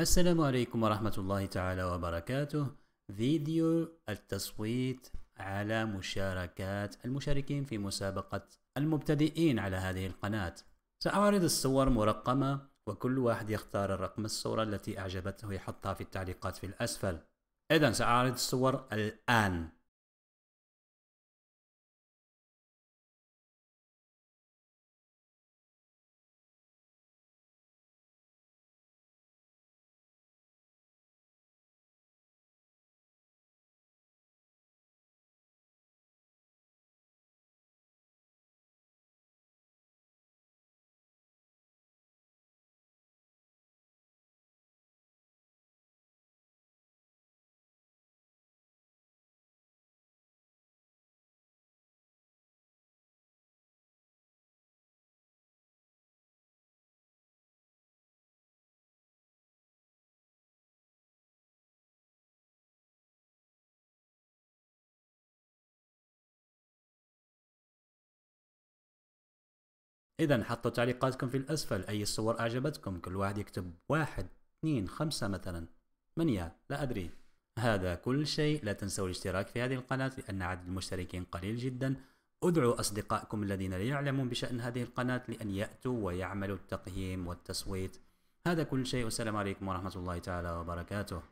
السلام عليكم ورحمة الله تعالى وبركاته فيديو التصويت على مشاركات المشاركين في مسابقة المبتدئين على هذه القناة سأعرض الصور مرقمة وكل واحد يختار الرقم الصورة التي أعجبته يحطها في التعليقات في الأسفل إذا سأعرض الصور الآن إذا حطوا تعليقاتكم في الأسفل أي الصور أعجبتكم كل واحد يكتب واحد اثنين خمسة مثلا يا لا أدري هذا كل شيء لا تنسوا الاشتراك في هذه القناة لأن عدد المشتركين قليل جدا ادعوا أصدقائكم الذين لا يعلمون بشأن هذه القناة لأن يأتوا ويعملوا التقييم والتصويت هذا كل شيء والسلام عليكم ورحمة الله تعالى وبركاته